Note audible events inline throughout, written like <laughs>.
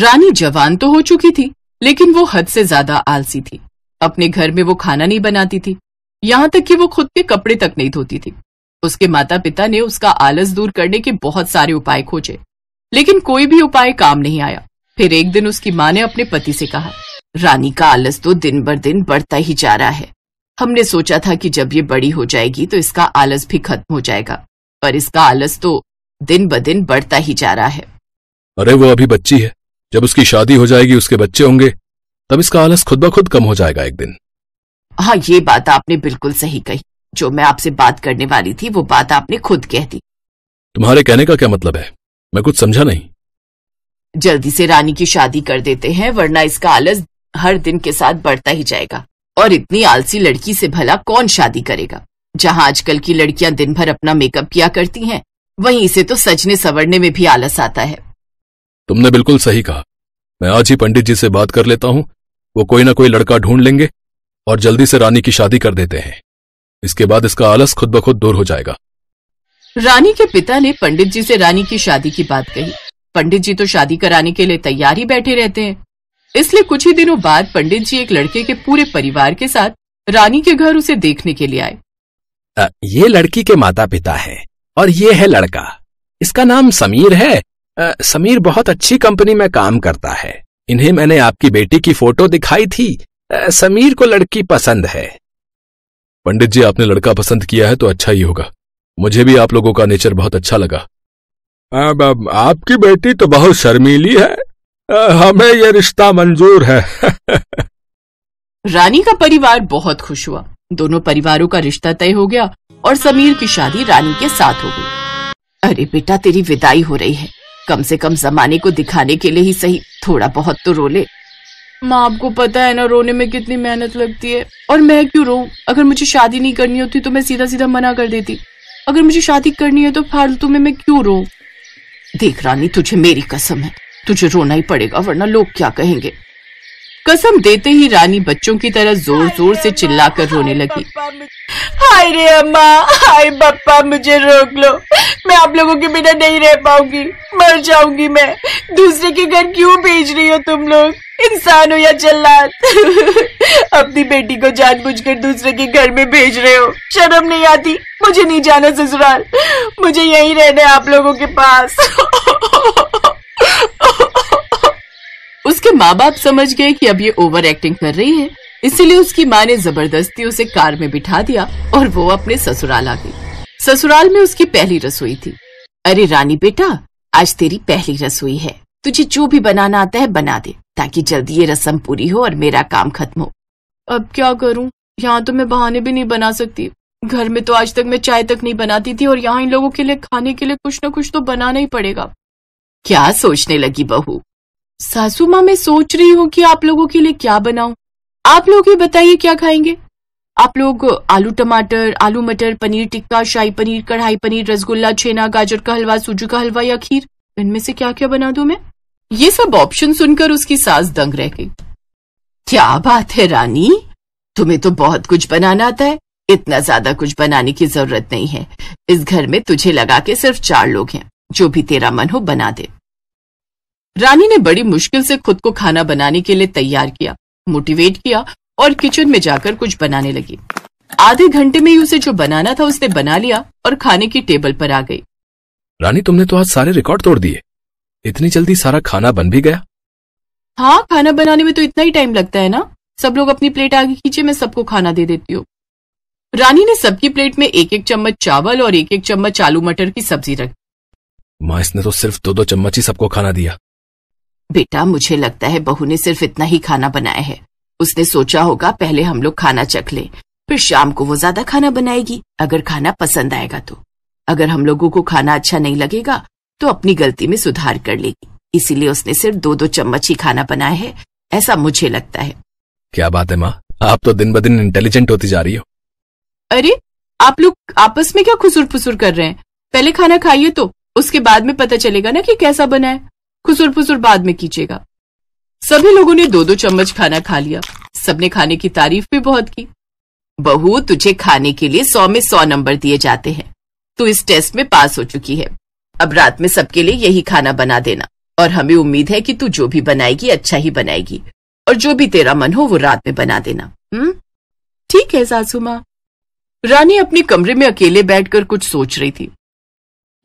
रानी जवान तो हो चुकी थी लेकिन वो हद से ज्यादा आलसी थी अपने घर में वो खाना नहीं बनाती थी यहाँ तक कि वो खुद के कपड़े तक नहीं धोती थी उसके माता पिता ने उसका आलस दूर करने के बहुत सारे उपाय खोजे लेकिन कोई भी उपाय काम नहीं आया फिर एक दिन उसकी माँ ने अपने पति से कहा रानी का आलस तो दिन बर दिन बढ़ता ही जा रहा है हमने सोचा था कि जब ये बड़ी हो जाएगी तो इसका आलस भी खत्म हो जाएगा पर इसका आलस तो दिन ब दिन बढ़ता ही जा रहा है अरे वो अभी बच्ची है जब उसकी शादी हो जाएगी उसके बच्चे होंगे तब इसका आलस खुद ब खुद कम हो जाएगा एक दिन हाँ ये बात आपने बिल्कुल सही कही जो मैं आपसे बात करने वाली थी वो बात आपने खुद कह दी तुम्हारे कहने का क्या मतलब है मैं कुछ समझा नहीं जल्दी से रानी की शादी कर देते हैं वरना इसका आलस हर दिन के साथ बढ़ता ही जाएगा और इतनी आलसी लड़की से भला कौन शादी करेगा जहाँ आजकल की लड़कियाँ दिन भर अपना मेकअप किया करती हैं वहीं इसे तो सजने सवरने में भी आलस आता है तुमने बिल्कुल सही कहा मैं आज ही पंडित जी से बात कर लेता हूं वो कोई ना कोई लड़का ढूंढ लेंगे और जल्दी से रानी की शादी कर देते हैं इसके बाद इसका आलस खुद ब खुद दूर हो जाएगा रानी के पिता ने पंडित जी से रानी की शादी की बात कही पंडित जी तो शादी कराने के लिए तैयार ही बैठे रहते हैं इसलिए कुछ ही दिनों बाद पंडित जी एक लड़के के पूरे परिवार के साथ रानी के घर उसे देखने के लिए आए ये लड़की के माता पिता है और ये है लड़का इसका नाम समीर है समीर बहुत अच्छी कंपनी में काम करता है इन्हें मैंने आपकी बेटी की फोटो दिखाई थी आ, समीर को लड़की पसंद है पंडित जी आपने लड़का पसंद किया है तो अच्छा ही होगा मुझे भी आप लोगों का नेचर बहुत अच्छा लगा अब अब आपकी बेटी तो बहुत शर्मीली है आ, हमें यह रिश्ता मंजूर है <laughs> रानी का परिवार बहुत खुश हुआ दोनों परिवारों का रिश्ता तय हो गया और समीर की शादी रानी के साथ हो गई अरे बेटा तेरी विदाई हो रही है कम से कम जमाने को दिखाने के लिए ही सही थोड़ा बहुत तो रोले माँ आपको पता है ना रोने में कितनी मेहनत लगती है और मैं क्यों रो अगर मुझे शादी नहीं करनी होती तो मैं सीधा सीधा मना कर देती अगर मुझे शादी करनी है तो फालतू में मैं क्यों रो देख रानी तुझे मेरी कसम है तुझे रोना ही पड़ेगा वरना लोग क्या कहेंगे कसम देते ही रानी बच्चों की तरह जोर जोर से चिल्लाकर रोने लगी हाय रे अम्मा हाय पप्पा मुझे रोक लो मैं आप लोगों के बिना नहीं रह पाऊंगी मर जाऊंगी मैं दूसरे के घर क्यों भेज रही हो तुम लोग इंसान हो या जल्लाद <laughs> अपनी बेटी को जानबूझकर दूसरे के घर में भेज रहे हो शर्म नहीं आती मुझे नहीं जाना ससुराल मुझे यहीं रहना है आप लोगों के पास <laughs> उसके माँ बाप समझ गए कि अब ये ओवर एक्टिंग कर रही है इसीलिए उसकी माँ ने जबरदस्ती उसे कार में बिठा दिया और वो अपने ससुराल आ गई ससुराल में उसकी पहली रसोई थी अरे रानी बेटा आज तेरी पहली रसोई है तुझे जो भी बनाना आता है बना दे ताकि जल्दी ये रस्म पूरी हो और मेरा काम खत्म हो अब क्या करूं यहाँ तो मैं बहाने भी नहीं बना सकती घर में तो आज तक मैं चाय तक नहीं बनाती थी और यहाँ इन लोगों के लिए खाने के लिए कुछ न कुछ तो बनाना ही पड़ेगा क्या सोचने लगी बहू सासू माँ मैं सोच रही हूँ कि आप लोगों के लिए क्या बनाऊ आप लोग ही बताइए क्या खाएंगे आप लोग आलू टमाटर आलू मटर पनीर टिक्का शाही पनीर कढ़ाई पनीर रसगुल्ला छेना गाजर का हलवा सूजी का हलवा या खीर इनमें से क्या क्या बना दू मैं ये सब ऑप्शन सुनकर उसकी सास दंग रह गई क्या बात है रानी तुम्हें तो बहुत कुछ बनाना आता है इतना ज्यादा कुछ बनाने की जरूरत नहीं है इस घर में तुझे लगा के सिर्फ चार लोग हैं जो भी तेरा मन हो बना दे रानी ने बड़ी मुश्किल से खुद को खाना बनाने के लिए तैयार किया मोटिवेट किया और किचन में जाकर कुछ बनाने लगी आधे घंटे में ही उसे जो बनाना था उसने बना लिया और खाने की टेबल पर आ गई रानी तुमने तो आज सारे रिकॉर्ड तोड़ दिए इतनी जल्दी सारा खाना बन भी गया हाँ खाना बनाने में तो इतना ही टाइम लगता है ना सब लोग अपनी प्लेट आगे खींचे मैं सबको खाना दे देती हूँ रानी ने सबकी प्लेट में एक एक चम्मच चावल और एक एक चम्मच आलू मटर की सब्जी रखी माँ इसने तो सिर्फ दो दो चम्मच ही सबको खाना दिया बेटा मुझे लगता है बहू ने सिर्फ इतना ही खाना बनाया है उसने सोचा होगा पहले हम लोग खाना चख लें फिर शाम को वो ज्यादा खाना बनाएगी अगर खाना पसंद आएगा तो अगर हम लोगों को खाना अच्छा नहीं लगेगा तो अपनी गलती में सुधार कर लेगी इसीलिए उसने सिर्फ दो दो चम्मच ही खाना बनाया है ऐसा मुझे लगता है क्या बात है माँ आप तो दिन ब दिन इंटेलिजेंट होती जा रही हो अरे आप लोग आपस में क्या खुसुर फुसुर कर रहे हैं पहले खाना खाइए तो उसके बाद में पता चलेगा ना कि कैसा बना है खुसुर फुसुर बाद में कीजिएगा सभी लोगों ने दो दो चम्मच खाना खा लिया सबने खाने की तारीफ भी बहुत की बहू तुझे खाने के लिए सौ में सौ नंबर दिए जाते हैं तू इस टेस्ट में पास हो चुकी है अब रात में सबके लिए यही खाना बना देना और हमें उम्मीद है कि तू जो भी बनाएगी अच्छा ही बनाएगी और जो भी तेरा मन हो वो रात में बना देना हम्म? ठीक है सासुमा रानी अपने कमरे में अकेले बैठकर कुछ सोच रही थी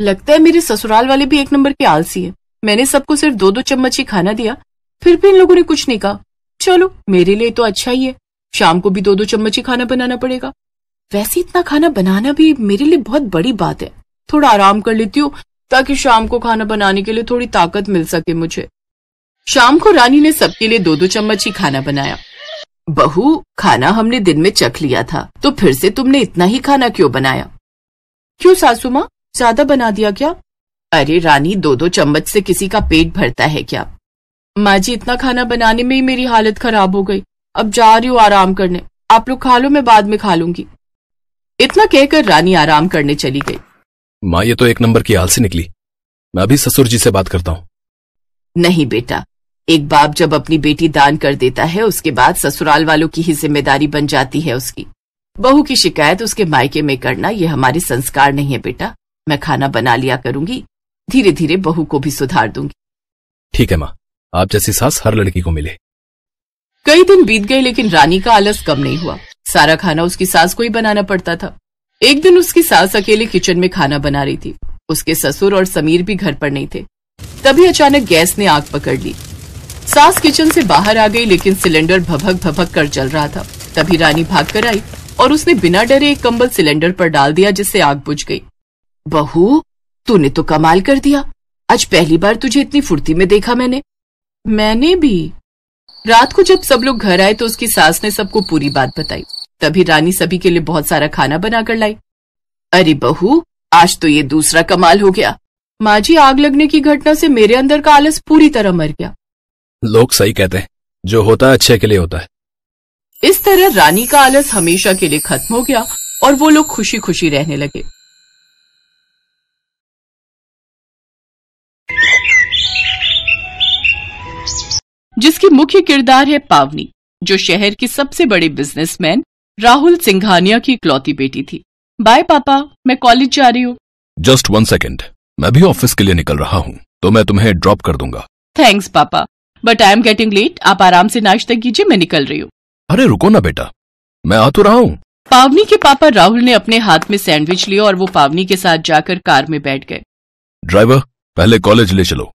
लगता है मेरे ससुराल वाले भी एक नंबर के आलसी है मैंने सबको सिर्फ दो दो चम्मच ही खाना दिया फिर भी इन लोगों ने कुछ नहीं कहा चलो मेरे लिए तो अच्छा ही है शाम को भी दो दो चम्मच ही खाना बनाना पड़ेगा वैसे इतना खाना बनाना भी मेरे लिए बहुत बड़ी बात है थोड़ा आराम कर लेती हूँ ताकि शाम को खाना बनाने के लिए थोड़ी ताकत मिल सके मुझे शाम को रानी ने सबके लिए दो दो चम्मच ही खाना बनाया बहू खाना हमने दिन में चख लिया था तो फिर से तुमने इतना ही खाना क्यों बनाया क्यों सासू माँ ज्यादा बना दिया क्या अरे रानी दो दो चम्मच से किसी का पेट भरता है क्या माँ जी इतना खाना बनाने में ही मेरी हालत खराब हो गई अब जा रही हूँ आराम करने आप लोग खा लो मैं बाद में खा लूंगी इतना कहकर रानी आराम करने चली गई माँ ये तो एक नंबर की आलसी निकली मैं अभी ससुर जी से बात करता हूँ नहीं बेटा एक बाप जब अपनी बेटी दान कर देता है उसके बाद ससुराल वालों की ही जिम्मेदारी बन जाती है उसकी बहू की शिकायत उसके मायके में करना ये हमारे संस्कार नहीं है बेटा मैं खाना बना लिया करूंगी धीरे धीरे बहू को भी सुधार दूंगी ठीक है माँ आप जैसी सास हर लड़की को मिले कई दिन बीत गए लेकिन रानी का आलस कम नहीं हुआ सारा खाना उसकी सास को ही बनाना पड़ता था एक दिन उसकी सास अकेले किचन में खाना बना रही थी उसके ससुर और समीर भी घर पर नहीं थे तभी अचानक गैस ने आग पकड़ ली सास किचन से बाहर आ गई लेकिन सिलेंडर भभक भभक कर जल रहा था तभी रानी भाग कर आई और उसने बिना डरे एक कंबल सिलेंडर पर डाल दिया जिससे आग बुझ गई बहू तूने तो कमाल कर दिया आज पहली बार तुझे इतनी फुर्ती में देखा मैंने मैंने भी रात को जब सब लोग घर आए तो उसकी सास ने सबको पूरी बात बताई तभी रानी सभी के लिए बहुत सारा खाना बनाकर लाई अरे बहू आज तो ये दूसरा कमाल हो गया माँ जी आग लगने की घटना से मेरे अंदर का आलस पूरी तरह मर गया लोग सही कहते हैं जो होता है अच्छे के लिए होता है इस तरह रानी का आलस हमेशा के लिए खत्म हो गया और वो लोग खुशी खुशी रहने लगे मुख्य किरदार है पावनी जो शहर के सबसे बड़े बिजनेसमैन राहुल सिंघानिया की इकलौती बेटी थी बाय पापा मैं कॉलेज जा रही हूँ जस्ट वन सेकेंड मैं भी ऑफिस के लिए निकल रहा हूँ तो मैं तुम्हें ड्रॉप कर दूंगा थैंक्स पापा but I am getting late आप आराम से नाश्ता कीजिए मैं निकल रही हूँ अरे रुको ना बेटा मैं आ तो रहा हूँ पावनी के पापा राहुल ने अपने हाथ में सैंडविच लिया और वो पावनी के साथ जाकर कार में बैठ गए ड्राइवर पहले कॉलेज ले चलो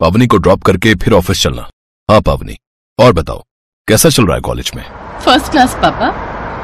पावनी को ड्रॉप करके फिर ऑफिस चलना हाँ पावनी और बताओ कैसा चल रहा है कॉलेज में फर्स्ट क्लास पापा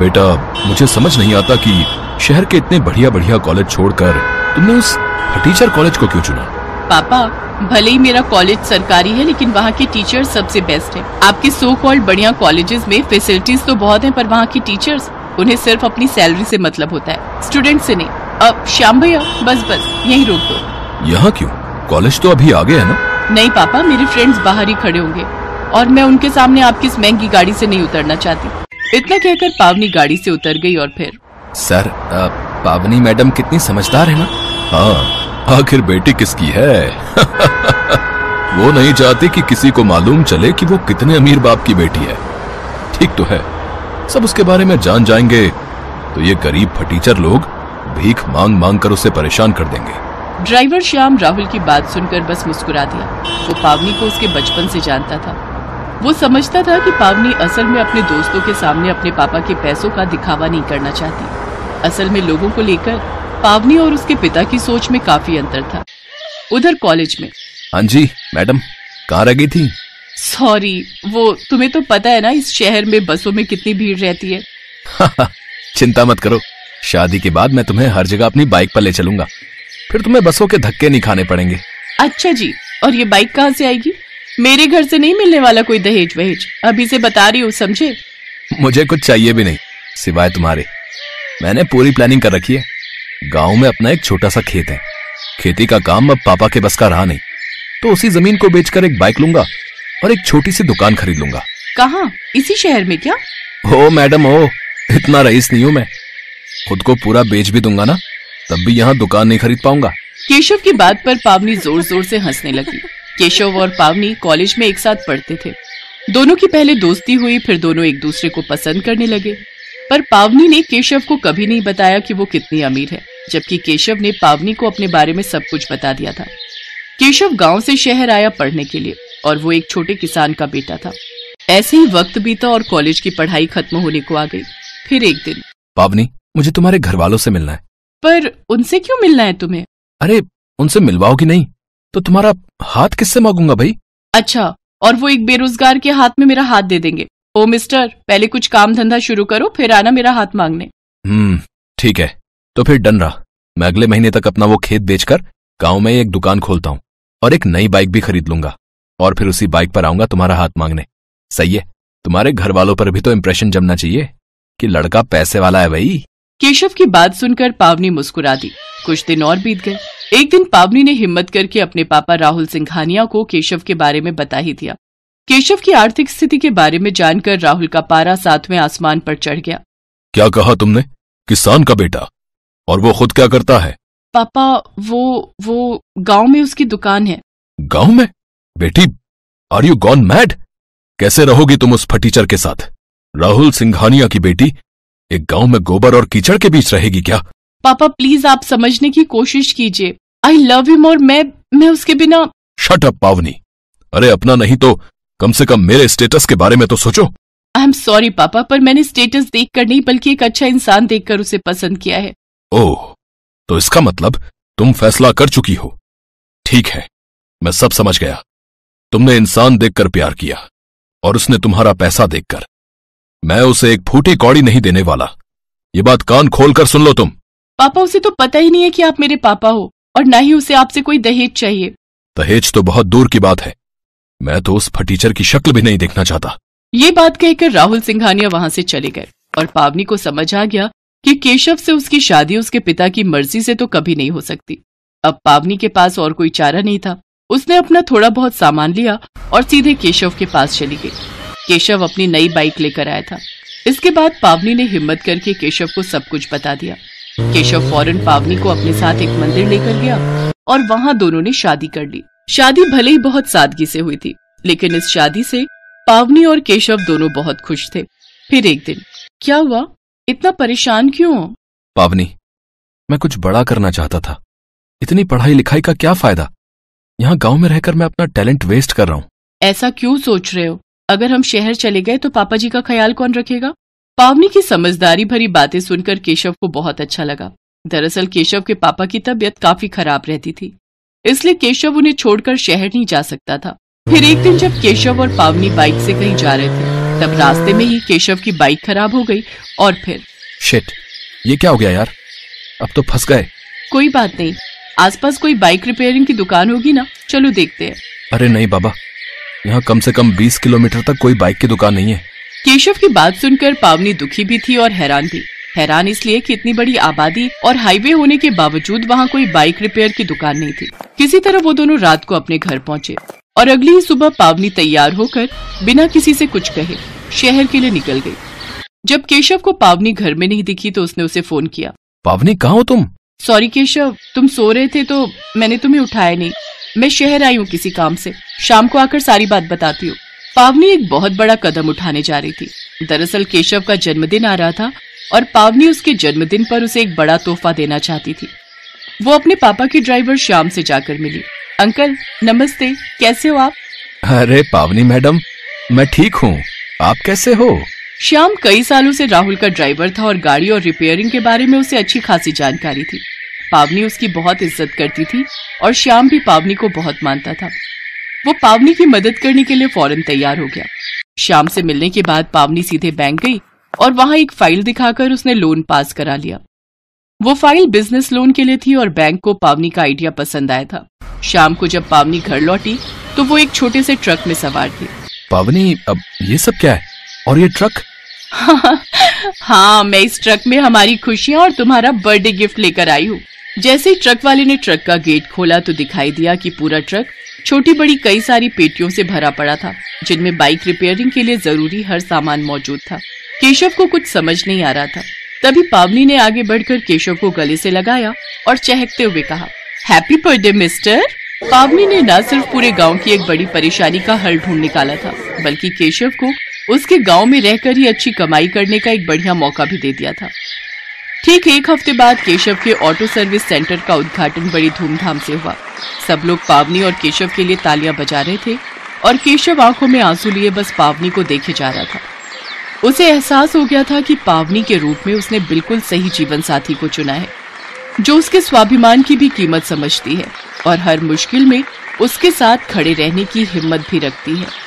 बेटा मुझे समझ नहीं आता कि शहर के इतने बढ़िया बढ़िया कॉलेज छोड़कर तुमने उस टीचर कॉलेज को क्यों चुना पापा भले ही मेरा कॉलेज सरकारी है लेकिन वहाँ के टीचर सबसे बेस्ट है आपके सो कॉल्ड बढ़िया कॉलेजेस में फैसिलिटीज तो बहुत हैं पर वहाँ की टीचर्स उन्हें सिर्फ अपनी सैलरी से मतलब होता है स्टूडेंट से नहीं अब श्याम भैया बस बस यही रोक दो यहाँ क्यों कॉलेज तो अभी आगे है ना नहीं पापा मेरे फ्रेंड्स बाहर ही खड़े होंगे और मैं उनके सामने आपकी इस महंगी गाड़ी से नहीं उतरना चाहती इतना कहकर पावनी गाड़ी से उतर गई और फिर सर आ, पावनी मैडम कितनी समझदार है ना हाँ आखिर बेटी किसकी है <laughs> वो नहीं चाहती कि किसी को मालूम चले कि वो कितने अमीर बाप की बेटी है ठीक तो है सब उसके बारे में जान जाएंगे तो ये गरीब फटीचर लोग भीख मांग मांग कर उसे परेशान कर देंगे ड्राइवर श्याम राहुल की बात सुनकर बस मुस्कुरा दिया वो पावनी को उसके बचपन से जानता था वो समझता था कि पावनी असल में अपने दोस्तों के सामने अपने पापा के पैसों का दिखावा नहीं करना चाहती असल में लोगों को लेकर पावनी और उसके पिता की सोच में काफी अंतर था उधर कॉलेज में हाँ जी मैडम कहाँ रह गई थी सॉरी वो तुम्हें तो पता है ना इस शहर में बसों में कितनी भीड़ रहती है हाँ, हाँ, चिंता मत करो शादी के बाद मैं तुम्हें हर जगह अपनी बाइक पर ले चलूंगा फिर तुम्हें बसों के धक्के नहीं खाने पड़ेंगे अच्छा जी और ये बाइक कहाँ से आएगी मेरे घर से नहीं मिलने वाला कोई दहेज वहेज अभी से बता रही हूँ समझे मुझे कुछ चाहिए भी नहीं सिवाय तुम्हारे मैंने पूरी प्लानिंग कर रखी है गांव में अपना एक छोटा सा खेत है खेती का काम अब पापा के बस का रहा नहीं तो उसी जमीन को बेचकर एक बाइक लूंगा और एक छोटी सी दुकान खरीद लूंगा कहा इसी शहर में क्या हो मैडम हो इतना रईस नहीं हूँ मैं खुद को पूरा बेच भी दूंगा ना तब भी यहाँ दुकान नहीं खरीद पाऊंगा केशव की बात पर पावनी जोर जोर से हंसने लगी केशव और पावनी कॉलेज में एक साथ पढ़ते थे दोनों की पहले दोस्ती हुई फिर दोनों एक दूसरे को पसंद करने लगे पर पावनी ने केशव को कभी नहीं बताया कि वो कितनी अमीर है जबकि केशव ने पावनी को अपने बारे में सब कुछ बता दिया था केशव गांव से शहर आया पढ़ने के लिए और वो एक छोटे किसान का बेटा था ऐसे ही वक्त बीता और कॉलेज की पढ़ाई खत्म होने को आ गई फिर एक दिन पावनी मुझे तुम्हारे घर वालों से मिलना है पर उनसे क्यों मिलना है तुम्हें अरे उनसे मिलवाओगी नहीं तो तुम्हारा हाथ किससे मांगूंगा भाई अच्छा और वो एक बेरोजगार के हाथ में मेरा हाथ दे देंगे ओ मिस्टर पहले कुछ काम धंधा शुरू करो फिर आना मेरा हाथ मांगने हम्म ठीक है तो फिर डन रहा मैं अगले महीने तक अपना वो खेत बेचकर गांव में एक दुकान खोलता हूँ और एक नई बाइक भी खरीद लूंगा और फिर उसी बाइक पर आऊंगा तुम्हारा हाथ मांगने सही है तुम्हारे घर वालों पर भी तो इम्प्रेशन जमना चाहिए कि लड़का पैसे वाला है भाई केशव की बात सुनकर पावनी मुस्कुरा दी कुछ दिन और बीत गए एक दिन पावनी ने हिम्मत करके अपने पापा राहुल सिंघानिया को केशव के बारे में बता ही दिया केशव की आर्थिक स्थिति के बारे में जानकर राहुल का पारा सातवें आसमान पर चढ़ गया क्या कहा तुमने किसान का बेटा और वो खुद क्या करता है पापा वो वो गांव में उसकी दुकान है गांव में बेटी आर यू गॉन मैड कैसे रहोगी तुम उस फटीचर के साथ राहुल सिंघानिया की बेटी एक गांव में गोबर और कीचड़ के बीच रहेगी क्या पापा प्लीज आप समझने की कोशिश कीजिए आई लव हिम और मैं मैं उसके बिना शट अप पावनी अरे अपना नहीं तो कम से कम मेरे स्टेटस के बारे में तो सोचो आई एम सॉरी पापा पर मैंने स्टेटस देखकर नहीं बल्कि एक अच्छा इंसान देखकर उसे पसंद किया है ओह तो इसका मतलब तुम फैसला कर चुकी हो ठीक है मैं सब समझ गया तुमने इंसान देखकर प्यार किया और उसने तुम्हारा पैसा देखकर मैं उसे एक फूटी कौड़ी नहीं देने वाला ये बात कान खोल कर सुन लो तुम पापा उसे तो पता ही नहीं है कि आप मेरे पापा हो और ना ही उसे आपसे कोई दहेज चाहिए दहेज तो बहुत दूर की बात है मैं तो उस फटीचर की शक्ल भी नहीं देखना चाहता ये बात कहकर राहुल सिंघानिया वहाँ से चले गए और पावनी को समझ आ गया कि केशव से उसकी शादी उसके पिता की मर्जी से तो कभी नहीं हो सकती अब पावनी के पास और कोई चारा नहीं था उसने अपना थोड़ा बहुत सामान लिया और सीधे केशव के पास चली गई केशव अपनी नई बाइक लेकर आया था इसके बाद पावनी ने हिम्मत करके केशव को सब कुछ बता दिया केशव फौरन पावनी को अपने साथ एक मंदिर लेकर गया और वहाँ दोनों ने शादी कर ली शादी भले ही बहुत सादगी से हुई थी लेकिन इस शादी से पावनी और केशव दोनों बहुत खुश थे फिर एक दिन क्या हुआ इतना परेशान क्यों हो पावनी मैं कुछ बड़ा करना चाहता था इतनी पढ़ाई लिखाई का क्या फायदा यहाँ गांव में रहकर मैं अपना टैलेंट वेस्ट कर रहा हूँ ऐसा क्यों सोच रहे हो अगर हम शहर चले गए तो पापा जी का ख्याल कौन रखेगा पावनी की समझदारी भरी बातें सुनकर केशव को बहुत अच्छा लगा दरअसल केशव के पापा की तबीयत काफी खराब रहती थी इसलिए केशव उन्हें छोड़कर शहर नहीं जा सकता था फिर एक दिन जब केशव और पावनी बाइक से कहीं जा रहे थे तब रास्ते में ही केशव की बाइक खराब हो गई और फिर शिट ये क्या हो गया यार अब तो फंस गए कोई बात नहीं आसपास कोई बाइक रिपेयरिंग की दुकान होगी ना चलो देखते हैं अरे नहीं बाबा यहाँ कम से कम 20 किलोमीटर तक कोई बाइक की दुकान नहीं है केशव की बात सुनकर पावनी दुखी भी थी और हैरान भी हैरान इसलिए कि इतनी बड़ी आबादी और हाईवे होने के बावजूद वहाँ कोई बाइक रिपेयर की दुकान नहीं थी किसी तरह वो दोनों रात को अपने घर पहुँचे और अगली ही सुबह पावनी तैयार होकर बिना किसी से कुछ कहे शहर के लिए निकल गई जब केशव को पावनी घर में नहीं दिखी तो उसने उसे फोन किया पावनी कहाँ हो तुम सॉरी केशव तुम सो रहे थे तो मैंने तुम्हें उठाया नहीं मैं शहर आई हूँ किसी काम से शाम को आकर सारी बात बताती हूँ पावनी एक बहुत बड़ा कदम उठाने जा रही थी दरअसल केशव का जन्मदिन आ रहा था और पावनी उसके जन्मदिन पर उसे एक बड़ा तोहफा देना चाहती थी वो अपने पापा की ड्राइवर शाम से जाकर मिली अंकल नमस्ते कैसे हो आप अरे पावनी मैडम मैं ठीक हूँ आप कैसे हो श्याम कई सालों से राहुल का ड्राइवर था और गाड़ी और रिपेयरिंग के बारे में उसे अच्छी खासी जानकारी थी पावनी उसकी बहुत इज्जत करती थी और श्याम भी पावनी को बहुत मानता था वो पावनी की मदद करने के लिए फौरन तैयार हो गया श्याम से मिलने के बाद पावनी सीधे बैंक गई और वहां एक फाइल दिखाकर उसने लोन पास करा लिया वो फाइल बिजनेस लोन के लिए थी और बैंक को पावनी का आइडिया पसंद आया था शाम को जब पावनी घर लौटी तो वो एक छोटे से ट्रक में सवार थी पावनी अब ये सब क्या है और ये ट्रक हाँ, <laughs> हाँ मैं इस ट्रक में हमारी खुशियाँ और तुम्हारा बर्थडे गिफ्ट लेकर आई हूँ जैसे ही ट्रक वाले ने ट्रक का गेट खोला तो दिखाई दिया कि पूरा ट्रक छोटी बड़ी कई सारी पेटियों से भरा पड़ा था जिनमें बाइक रिपेयरिंग के लिए जरूरी हर सामान मौजूद था केशव को कुछ समझ नहीं आ रहा था तभी पावनी ने आगे बढ़कर केशव को गले से लगाया और चहकते हुए कहा हैप्पी बर्थडे मिस्टर पावनी ने न सिर्फ पूरे गांव की एक बड़ी परेशानी का हल ढूंढ निकाला था बल्कि केशव को उसके गांव में रहकर ही अच्छी कमाई करने का एक बढ़िया मौका भी दे दिया था ठीक एक हफ्ते बाद केशव के ऑटो सर्विस सेंटर का उद्घाटन बड़ी धूमधाम से हुआ सब लोग पावनी और केशव के लिए तालियां बजा रहे थे और केशव आंखों में आंसू लिए बस पावनी को देखे जा रहा था उसे एहसास हो गया था कि पावनी के रूप में उसने बिल्कुल सही जीवन साथी को चुना है जो उसके स्वाभिमान की भी कीमत समझती है और हर मुश्किल में उसके साथ खड़े रहने की हिम्मत भी रखती है